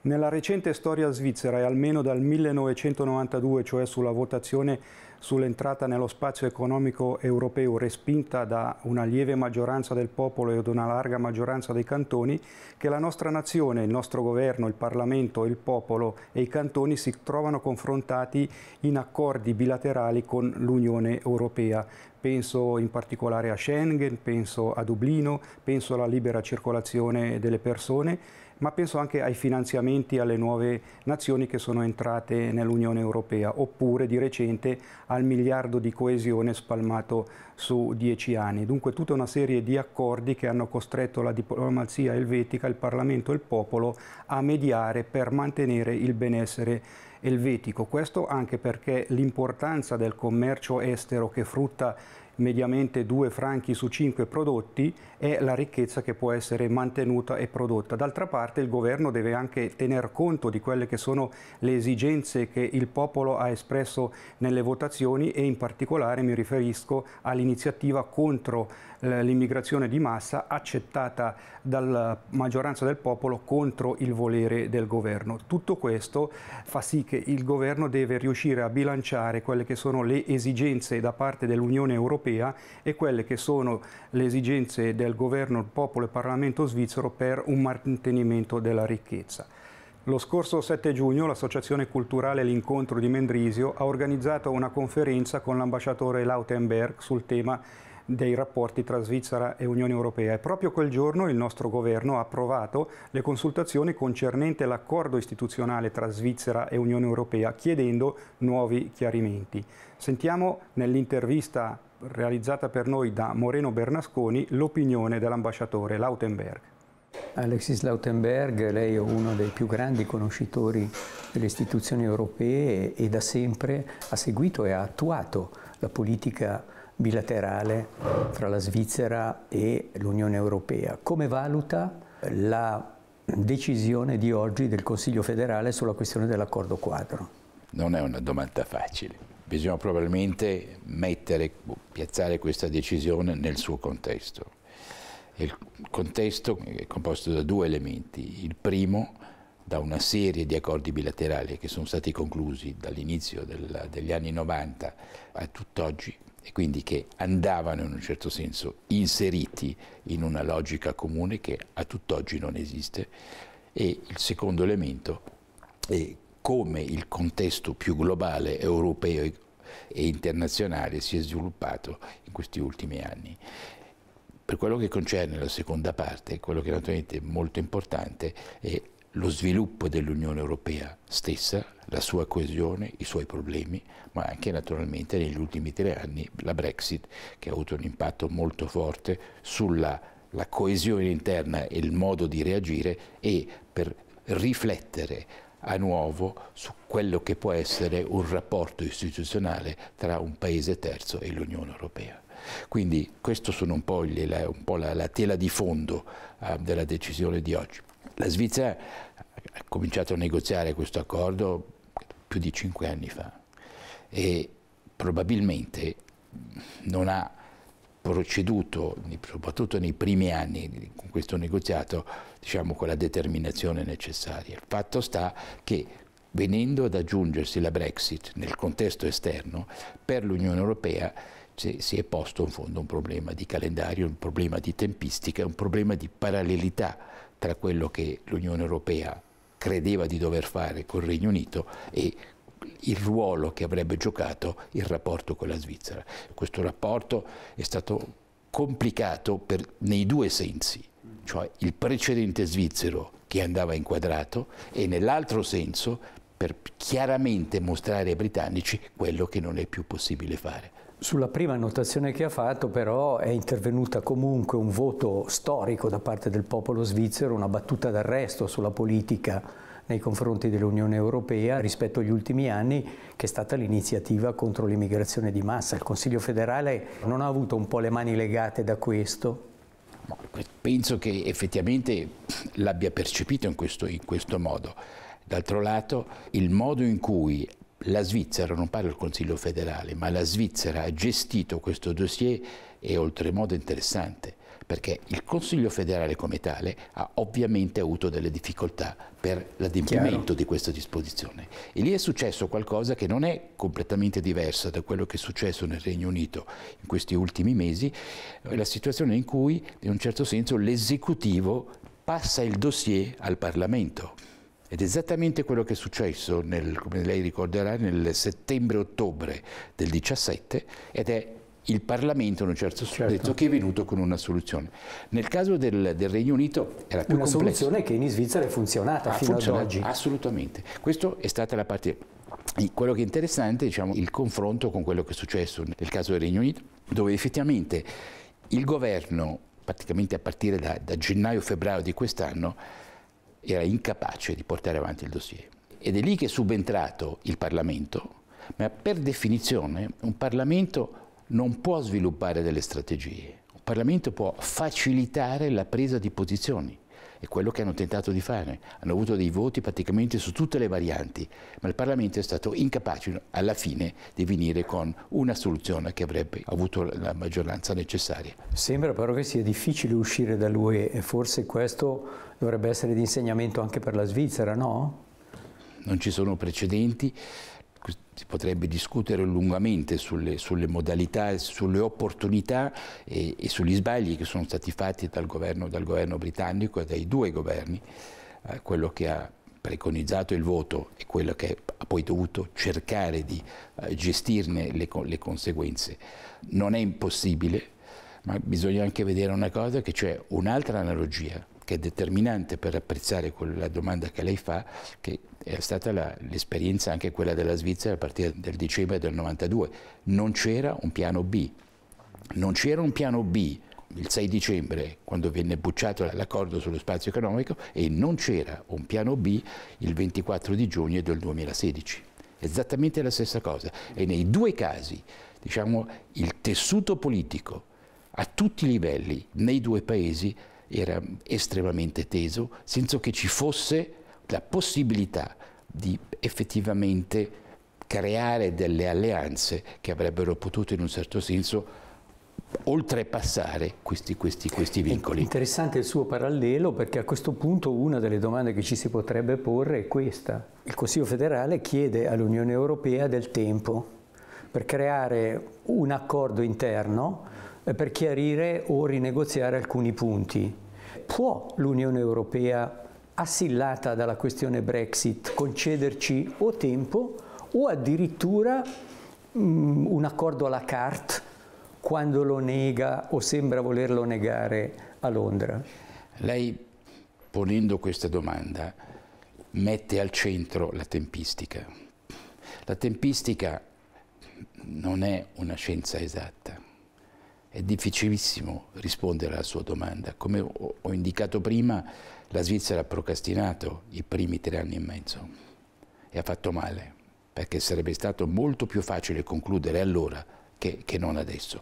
Nella recente storia svizzera e almeno dal 1992, cioè sulla votazione sull'entrata nello spazio economico europeo respinta da una lieve maggioranza del popolo e da una larga maggioranza dei cantoni, che la nostra nazione, il nostro governo, il Parlamento, il popolo e i cantoni si trovano confrontati in accordi bilaterali con l'Unione Europea. Penso in particolare a Schengen, penso a Dublino, penso alla libera circolazione delle persone ma penso anche ai finanziamenti alle nuove nazioni che sono entrate nell'Unione Europea, oppure di recente al miliardo di coesione spalmato su dieci anni. Dunque tutta una serie di accordi che hanno costretto la diplomazia elvetica, il Parlamento e il popolo a mediare per mantenere il benessere elvetico. Questo anche perché l'importanza del commercio estero che frutta mediamente 2 franchi su 5 prodotti è la ricchezza che può essere mantenuta e prodotta. D'altra parte il governo deve anche tener conto di quelle che sono le esigenze che il popolo ha espresso nelle votazioni e in particolare mi riferisco all'iniziativa contro eh, l'immigrazione di massa accettata dalla maggioranza del popolo contro il volere del governo. Tutto questo fa sì che il governo deve riuscire a bilanciare quelle che sono le esigenze da parte dell'Unione Europea europea e quelle che sono le esigenze del governo, popolo e Parlamento svizzero per un mantenimento della ricchezza. Lo scorso 7 giugno l'Associazione Culturale L'Incontro di Mendrisio ha organizzato una conferenza con l'ambasciatore Lautenberg sul tema dei rapporti tra Svizzera e Unione Europea e proprio quel giorno il nostro governo ha approvato le consultazioni concernente l'accordo istituzionale tra Svizzera e Unione Europea chiedendo nuovi chiarimenti. Sentiamo nell'intervista realizzata per noi da Moreno Bernasconi, l'opinione dell'ambasciatore Lautenberg. Alexis Lautenberg, lei è uno dei più grandi conoscitori delle istituzioni europee e da sempre ha seguito e ha attuato la politica bilaterale fra la Svizzera e l'Unione Europea. Come valuta la decisione di oggi del Consiglio federale sulla questione dell'accordo quadro? Non è una domanda facile bisogna probabilmente mettere, piazzare questa decisione nel suo contesto. Il contesto è composto da due elementi. Il primo, da una serie di accordi bilaterali che sono stati conclusi dall'inizio degli anni 90 a tutt'oggi e quindi che andavano in un certo senso inseriti in una logica comune che a tutt'oggi non esiste. E il secondo elemento è come il contesto più globale europeo e internazionale si è sviluppato in questi ultimi anni. Per quello che concerne la seconda parte, quello che naturalmente è molto importante è lo sviluppo dell'Unione Europea stessa, la sua coesione, i suoi problemi, ma anche naturalmente negli ultimi tre anni la Brexit che ha avuto un impatto molto forte sulla coesione interna e il modo di reagire e per riflettere a nuovo su quello che può essere un rapporto istituzionale tra un paese terzo e l'Unione Europea. Quindi questo sono un po', gli, la, un po la, la, tela di fondo eh, della decisione di oggi. La Svizzera ha cominciato a negoziare questo accordo più di cinque anni fa e probabilmente non ha proceduto, soprattutto nei primi anni con questo negoziato, diciamo, con la determinazione necessaria. Il fatto sta che venendo ad aggiungersi la Brexit nel contesto esterno, per l'Unione Europea si è posto in fondo un problema di calendario, un problema di tempistica, un problema di parallelità tra quello che l'Unione Europea credeva di dover fare col Regno Unito e il ruolo che avrebbe giocato il rapporto con la Svizzera. Questo rapporto è stato complicato per, nei due sensi, cioè il precedente svizzero che andava inquadrato e nell'altro senso per chiaramente mostrare ai britannici quello che non è più possibile fare. Sulla prima annotazione che ha fatto però è intervenuta comunque un voto storico da parte del popolo svizzero, una battuta d'arresto sulla politica svizzera nei confronti dell'Unione Europea rispetto agli ultimi anni che è stata l'iniziativa contro l'immigrazione di massa. Il Consiglio federale non ha avuto un po' le mani legate da questo? Penso che effettivamente l'abbia percepito in questo, in questo modo. D'altro lato, il modo in cui la Svizzera, non parlo del Consiglio federale, ma la Svizzera ha gestito questo dossier è oltremodo interessante perché il Consiglio federale come tale ha ovviamente avuto delle difficoltà per l'adempimento di questa disposizione e lì è successo qualcosa che non è completamente diversa da quello che è successo nel Regno Unito in questi ultimi mesi, eh, la situazione in cui in un certo senso l'esecutivo passa il dossier al Parlamento. Ed esattamente quello che è successo, nel, come lei ricorderà, nel settembre-ottobre del 17 ed è il Parlamento in un certo senso certo. che è venuto con una soluzione. Nel caso del, del Regno Unito era più una complessa. Una soluzione che in Svizzera è funzionata ha fino funzionato, ad oggi. Assolutamente. Questa è stata la parte... Quello che è interessante è diciamo, il confronto con quello che è successo nel caso del Regno Unito, dove effettivamente il governo, praticamente a partire da, da gennaio-febbraio di quest'anno, era incapace di portare avanti il dossier. Ed è lì che è subentrato il Parlamento, ma per definizione un Parlamento non può sviluppare delle strategie, un Parlamento può facilitare la presa di posizioni. È quello che hanno tentato di fare. Hanno avuto dei voti praticamente su tutte le varianti, ma il Parlamento è stato incapace alla fine di venire con una soluzione che avrebbe avuto la maggioranza necessaria. Sembra però che sia difficile uscire dall'UE e forse questo dovrebbe essere di insegnamento anche per la Svizzera, no? Non ci sono precedenti si potrebbe discutere lungamente sulle, sulle modalità, sulle opportunità e, e, sugli sbagli che sono stati fatti dal governo, dal governo britannico e dai due governi, eh, quello che ha preconizzato il voto e quello che ha poi dovuto cercare di eh, gestirne le, le conseguenze. Non è impossibile, ma bisogna anche vedere una cosa che c'è un'altra analogia che è determinante per apprezzare quella domanda che lei fa, che è stata l'esperienza anche quella della Svizzera a partire dal dicembre del 92. Non c'era un piano B. Non c'era un piano B il 6 dicembre, quando venne bocciato l'accordo sullo spazio economico, e non c'era un piano B il 24 di giugno del 2016. Esattamente la stessa cosa. E nei due casi, diciamo, il tessuto politico a tutti i livelli nei due paesi era estremamente teso, senza che ci fosse la possibilità di effettivamente creare delle alleanze che avrebbero potuto in un certo senso oltrepassare questi, questi, questi vincoli. È interessante il suo parallelo perché a questo punto una delle domande che ci si potrebbe porre è questa. Il Consiglio federale chiede all'Unione Europea del tempo per creare un accordo interno eh, per chiarire o rinegoziare alcuni punti. Può l'Unione Europea, assillata dalla questione Brexit, concederci o tempo o addirittura mh, mm, un accordo alla carte quando lo nega o sembra volerlo negare a Londra? Lei, ponendo questa domanda, mette al centro la tempistica. La tempistica non è una scienza esatta è difficilissimo rispondere alla sua domanda. Come ho indicato prima, la Svizzera ha procrastinato i primi tre anni e mezzo e ha fatto male, perché sarebbe stato molto più facile concludere allora che, che non adesso.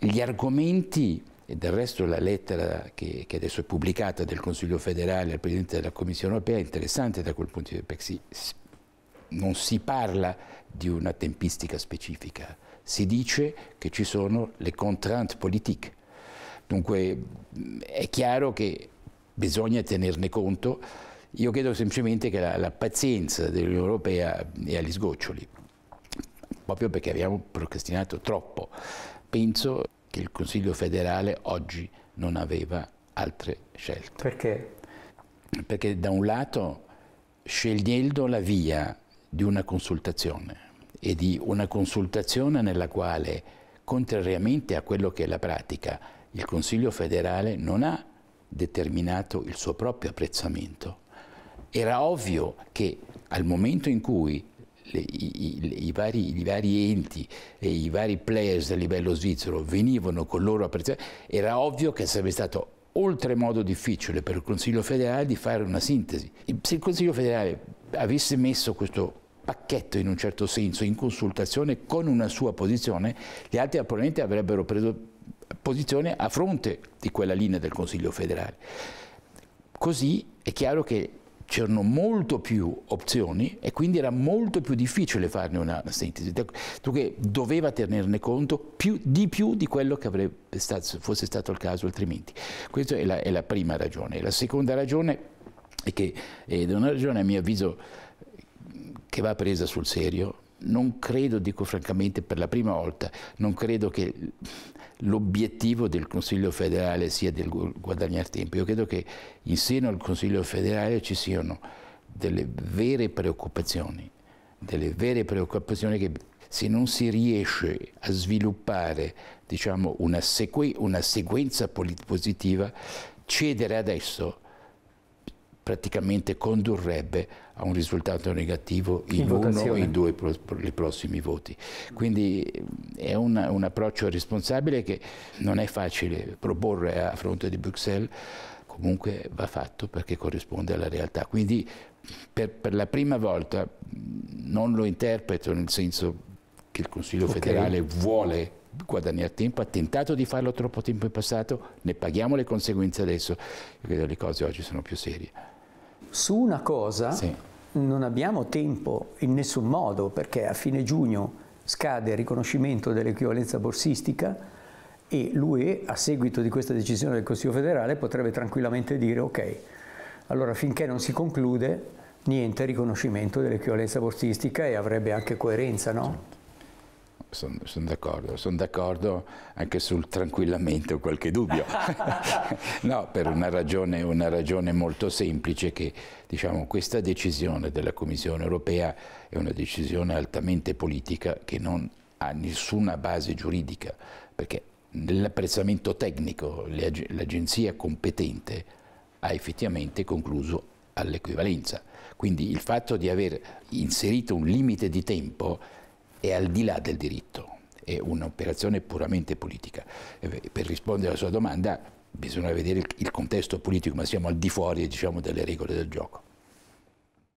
Gli argomenti, e del resto la lettera che, che, adesso è pubblicata del Consiglio federale al Presidente della Commissione europea è interessante da quel punto di vista, perché si, non si parla di una tempistica specifica si dice che ci sono le contrainte politiche. Dunque è chiaro che bisogna tenerne conto. Io credo semplicemente che la, la pazienza dell'Unione Europea è agli sgoccioli, proprio perché abbiamo procrastinato troppo. Penso che il Consiglio federale oggi non aveva altre scelte. Perché? Perché da un lato scegliendo la via di una consultazione, e di una consultazione nella quale, contrariamente a quello che è la pratica, il Consiglio federale non ha determinato il suo proprio apprezzamento. Era ovvio che al momento in cui le, i, i, i, vari, i, vari, enti e i vari players a livello svizzero venivano con loro apprezzamento, era ovvio che sarebbe stato oltremodo difficile per il Consiglio federale di fare una sintesi. Se il Consiglio federale avesse messo questo pacchetto in un certo senso, in consultazione con una sua posizione, gli altri probabilmente avrebbero preso posizione a fronte di quella linea del Consiglio federale. Così è chiaro che c'erano molto più opzioni e quindi era molto più difficile farne una sintesi, ecco, dunque doveva tenerne conto più, di più di quello che stato, fosse stato il caso altrimenti. Questa è la, è la prima ragione. La seconda ragione è che, ed è una ragione a mio avviso che va presa sul serio. Non credo, dico francamente per la prima volta, non credo che l'obiettivo del Consiglio federale sia del guadagnare tempo. Io credo che in seno al Consiglio federale ci siano delle vere preoccupazioni, delle vere preoccupazioni che se non si riesce a sviluppare diciamo, una, una sequenza positiva, cedere adesso praticamente condurrebbe a un risultato negativo in, in uno o in due pro, i prossimi voti. Quindi mm, è una, un approccio responsabile che non è facile proporre a fronte di Bruxelles, comunque va fatto perché corrisponde alla realtà. Quindi per, per la prima volta mm, non lo interpreto nel senso che il Consiglio okay. federale vuole guadagnare tempo, ha tentato di farlo troppo tempo in passato, ne paghiamo le conseguenze adesso. Io credo che le cose oggi sono più serie su una cosa sì. non abbiamo tempo in nessun modo perché a fine giugno scade il riconoscimento dell'equivalenza borsistica e l'UE a seguito di questa decisione del Consiglio federale potrebbe tranquillamente dire ok, allora finché non si conclude niente riconoscimento dell'equivalenza borsistica e avrebbe anche coerenza, no? Certo. Sono son d'accordo, sono d'accordo anche sul tranquillamente ho qualche dubbio. no, per una ragione, una ragione, molto semplice che diciamo, questa decisione della Commissione europea è una decisione altamente politica che non ha nessuna base giuridica, perché nell'apprezzamento tecnico l'agenzia competente ha effettivamente concluso all'equivalenza. Quindi il fatto di aver inserito un limite di tempo è al di là del diritto, è un'operazione puramente politica. Per rispondere alla sua domanda bisogna vedere il contesto politico, ma siamo al di fuori diciamo, delle regole del gioco.